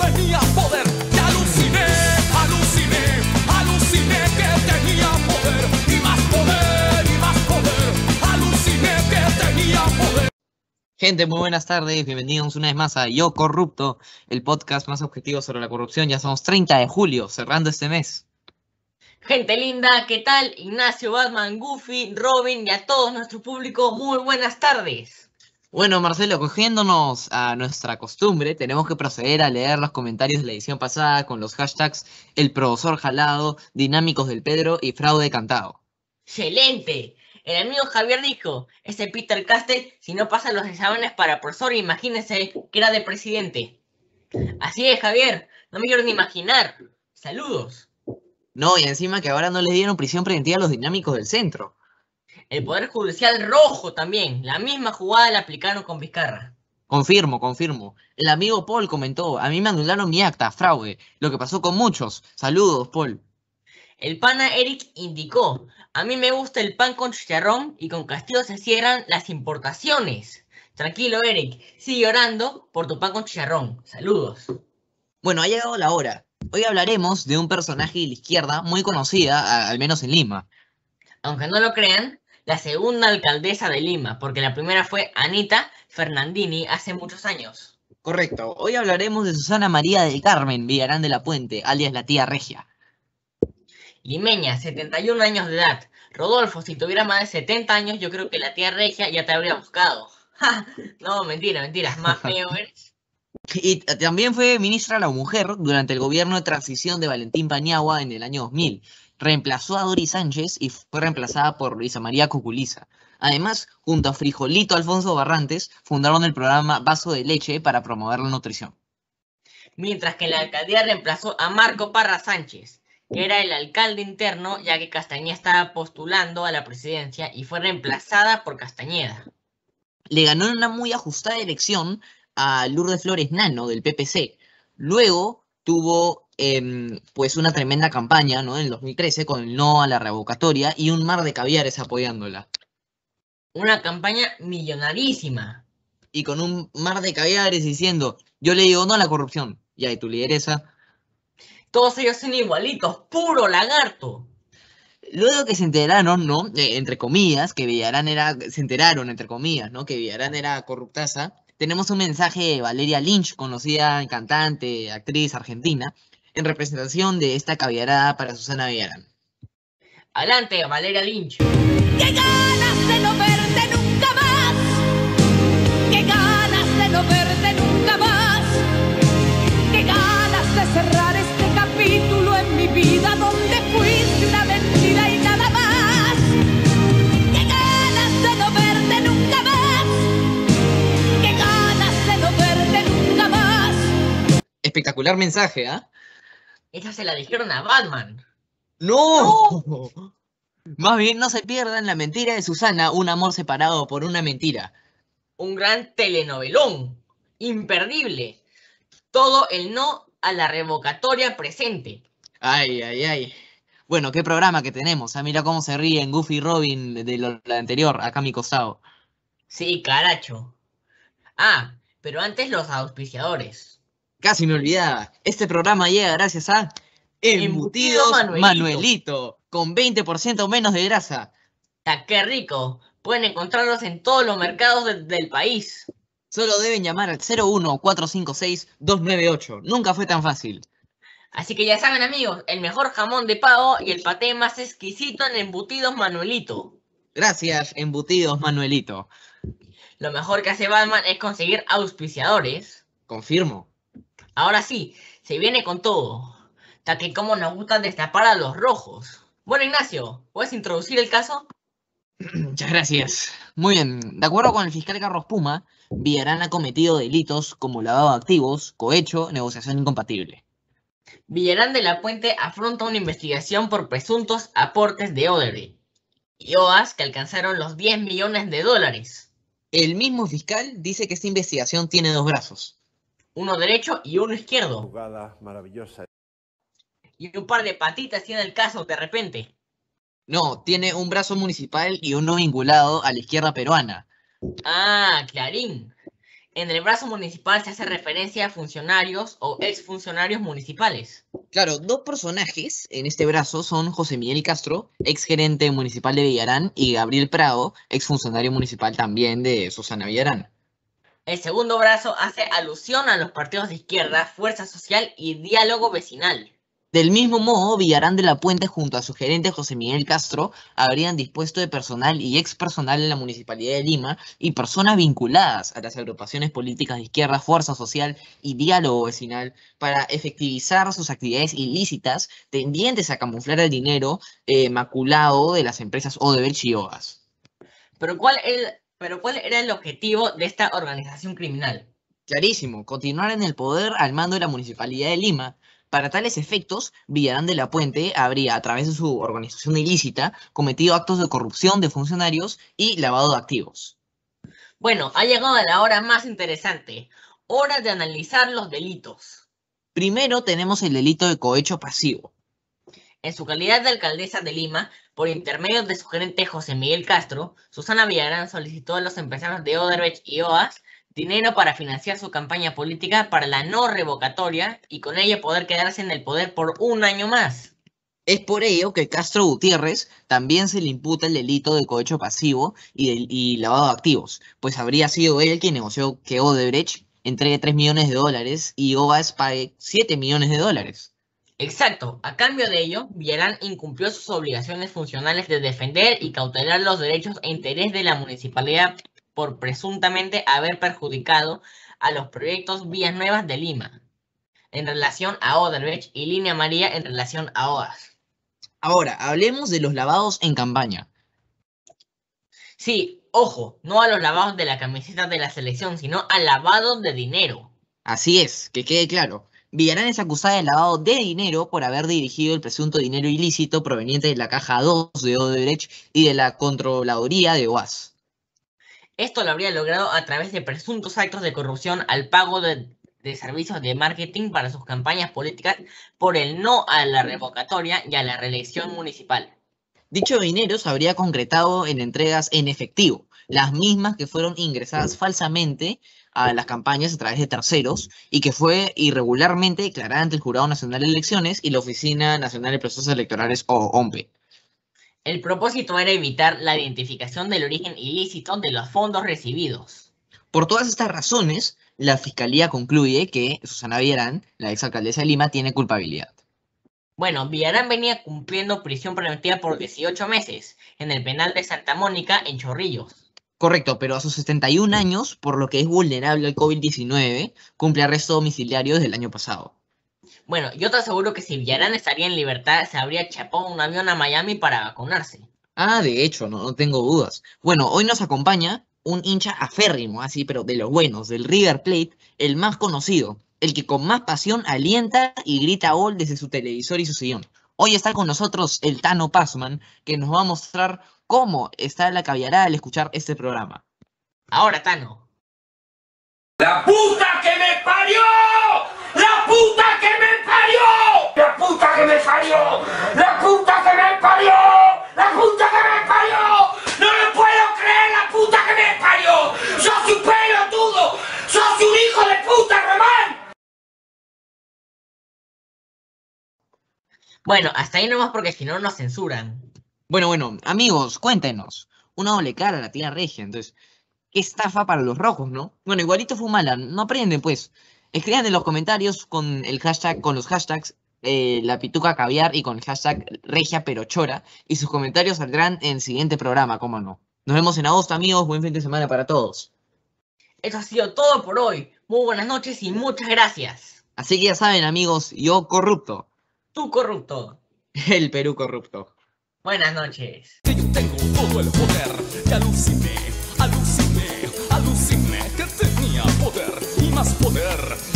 tenía poder. Y más poder, y más poder. Gente, muy buenas tardes, bienvenidos una vez más a Yo Corrupto, el podcast más objetivo sobre la corrupción. Ya somos 30 de julio, cerrando este mes. Gente linda, ¿qué tal? Ignacio, Batman, Goofy, Robin y a todo nuestro público, muy buenas tardes. Bueno, Marcelo, cogiéndonos a nuestra costumbre, tenemos que proceder a leer los comentarios de la edición pasada con los hashtags El Profesor Jalado, Dinámicos del Pedro y Fraude Cantado. ¡Excelente! El amigo Javier dijo, ese Peter Castell, si no pasa los exámenes para profesor, imagínense que era de presidente. Así es, Javier, no me quiero ni imaginar. Saludos. No, y encima que ahora no le dieron prisión preventiva a los dinámicos del centro. El Poder Judicial rojo también. La misma jugada la aplicaron con Vizcarra. Confirmo, confirmo. El amigo Paul comentó, a mí me anularon mi acta, fraude, lo que pasó con muchos. Saludos, Paul. El pana Eric indicó, a mí me gusta el pan con chicharrón y con Castillo se cierran las importaciones. Tranquilo, Eric, sigue orando por tu pan con chicharrón. Saludos. Bueno, ha llegado la hora. Hoy hablaremos de un personaje de la izquierda muy conocida, al menos en Lima. Aunque no lo crean, la segunda alcaldesa de Lima, porque la primera fue Anita Fernandini hace muchos años. Correcto. Hoy hablaremos de Susana María del Carmen Villarán de la Puente, alias la tía Regia. Limeña, 71 años de edad. Rodolfo, si tuviera más de 70 años, yo creo que la tía Regia ya te habría buscado. no, mentira, mentira, más feo ¿eh? Y también fue ministra de la Mujer durante el gobierno de transición de Valentín Paniagua en el año 2000. Reemplazó a Dori Sánchez y fue reemplazada por Luisa María Cuculiza. Además, junto a Frijolito Alfonso Barrantes, fundaron el programa Vaso de Leche para promover la nutrición. Mientras que la alcaldía reemplazó a Marco Parra Sánchez, que era el alcalde interno, ya que Castañeda estaba postulando a la presidencia y fue reemplazada por Castañeda. Le ganó en una muy ajustada elección a Lourdes Flores Nano del PPC. Luego tuvo em, pues una tremenda campaña ¿no? en 2013 con el no a la revocatoria y un mar de caviares apoyándola. Una campaña millonarísima. Y con un mar de caviares diciendo, yo le digo no a la corrupción. Y hay tu lideresa. Todos ellos son igualitos, puro lagarto. Luego que se enteraron, ¿no? Eh, entre comillas, que Villarán era, se enteraron, entre comillas, ¿no? Que Villarán era corruptaza, tenemos un mensaje de Valeria Lynch, conocida cantante, actriz argentina, en representación de esta caviarada para Susana Villarán. Adelante, Valeria Lynch. ¡Qué ganas no espectacular mensaje, ¿ah? ¿eh? Esa se la dijeron a Batman. ¡No! Más bien, no se pierdan la mentira de Susana, un amor separado por una mentira. Un gran telenovelón, imperdible. Todo el no a la revocatoria presente. Ay, ay, ay. Bueno, qué programa que tenemos. Ah, mira cómo se ríen Goofy y Robin de lo, la anterior, acá a mi costado. Sí, caracho. Ah, pero antes los auspiciadores. Casi me olvidaba. Este programa llega gracias a Embutidos, Manuelito. con 20% menos de grasa. ¡Está ¡Qué rico! Pueden encontrarlos en todos los mercados del país. Solo deben llamar al 01-456-298. Nunca fue tan fácil. Así que ya saben amigos, el mejor jamón de pavo y el paté más exquisito en Embutidos Manuelito. Gracias, Embutidos Manuelito. Lo mejor que hace Batman es conseguir auspiciadores. Confirmo. Ahora sí, se viene con todo, ya que como nos gusta destapar a los rojos. Bueno, Ignacio, ¿puedes introducir el caso? Muchas gracias. Muy bien, de acuerdo con el fiscal Carlos Puma, Villarán ha cometido delitos como lavado de activos, cohecho, negociación incompatible. Villarán de la Puente afronta una investigación por presuntos aportes de Odebrecht y OAS que alcanzaron los 10 millones de dólares. El mismo fiscal dice que esta investigación tiene dos brazos uno derecho y uno izquierdo. Jugada maravillosa. Y un par de patitas tiene el caso de repente. No, tiene un brazo municipal y uno vinculado a la izquierda peruana. Ah, clarín. En el brazo municipal se hace referencia a funcionarios o exfuncionarios municipales. Claro, dos personajes en este brazo son José Miguel Castro, exgerente municipal de Villarán, y Gabriel Prado, exfuncionario municipal también de Susana Villarán. El segundo brazo hace alusión a los partidos de izquierda, Fuerza Social y Diálogo Vecinal. Del mismo modo, Villarán de la Puente junto a su gerente José Miguel Castro habrían dispuesto de personal y ex personal en la Municipalidad de Lima y personas vinculadas a las agrupaciones políticas de izquierda, Fuerza Social y Diálogo Vecinal para efectivizar sus actividades ilícitas tendientes a camuflar el dinero eh, maculado de las empresas Odebrecht y OAS. Pero ¿cuál es pero ¿cuál era el objetivo de esta organización criminal? Clarísimo, continuar en el poder al mando de la Municipalidad de Lima. Para tales efectos, Villarán de la Puente habría, a través de su organización ilícita, cometido actos de corrupción de funcionarios y lavado de activos. Bueno, ha llegado la hora más interesante, hora de analizar los delitos. Primero tenemos el delito de cohecho pasivo, en su calidad de alcaldesa de Lima, por intermedio de su gerente José Miguel Castro, Susana Villarán solicitó a los empresarios de Odebrecht y OAS dinero para financiar su campaña política para la no revocatoria y con ella poder quedarse en el poder por un año más. Es por ello que Castro Gutiérrez también se le imputa el delito de cohecho pasivo y, lavado de activos, pues habría sido él quien negoció que Odebrecht entregue 3 millones de dólares y OAS pague 7 millones de dólares. Exacto. A cambio de ello, Villarán incumplió sus obligaciones funcionales de defender y cautelar los derechos e interés de la municipalidad por presuntamente haber perjudicado a los proyectos Vías Nuevas de Lima en relación a Oderbech y Línea María en relación a OAS. Ahora, hablemos de los lavados en campaña. Sí, ojo, no a los lavados de la camiseta de la selección, sino a lavados de dinero. Así es, que quede claro. Villarán es acusada de lavado de dinero por haber dirigido el presunto dinero ilícito proveniente de la caja 2 de Odebrecht y de la controladoría de OAS. Esto lo habría logrado a través de presuntos actos de corrupción al pago de, de servicios de marketing para sus campañas políticas por el no a la revocatoria y a la reelección municipal. Dicho dinero se habría concretado en entregas en efectivo, las mismas que fueron ingresadas falsamente a las campañas a través de terceros y que fue irregularmente declarada ante el Jurado Nacional de Elecciones y la Oficina Nacional de Procesos Electorales o OMPE. El propósito era evitar la identificación del origen ilícito de los fondos recibidos. Por todas estas razones, la Fiscalía concluye que Susana Villarán, la exalcaldesa de Lima, tiene culpabilidad. Bueno, Villarán venía cumpliendo prisión preventiva por 18 meses en el penal de Santa Mónica, en Chorrillos. Correcto, pero a sus 71 años, por lo que es vulnerable al COVID-19, cumple arresto domiciliario desde el año pasado. Bueno, yo te aseguro que si Villarán estaría en libertad, se habría chapado un avión a Miami para vacunarse. Ah, de hecho, no, tengo dudas. Bueno, hoy nos acompaña un hincha aférrimo, así, pero de los buenos, del River Plate, el más conocido, el que con más pasión alienta y grita gol desde su televisor y su sillón. Hoy está con nosotros el Tano Passman, que nos va a mostrar cómo está la caviará al escuchar este programa. Ahora, Tano. ¡La puta que me parió! Bueno, hasta ahí nomás porque si no nos censuran. Bueno, bueno, amigos, cuéntenos. Una doble cara la tía Regia, entonces, qué estafa para los rojos, ¿no? Bueno, igualito fue mala, no aprenden pues. Escriban en los comentarios con el hashtag, con los hashtags eh, la pituca caviar y con el hashtag regia chora y sus comentarios saldrán en el siguiente programa, cómo no. Nos vemos en agosto, amigos. Buen fin de semana para todos. Eso ha sido todo por hoy. Muy buenas noches y muchas gracias. Así que ya saben, amigos, yo corrupto. Tú corrupto. El Perú corrupto. Buenas noches. Que yo tengo todo el poder, que aluciné, aluciné, aluciné, que tenía poder y más poder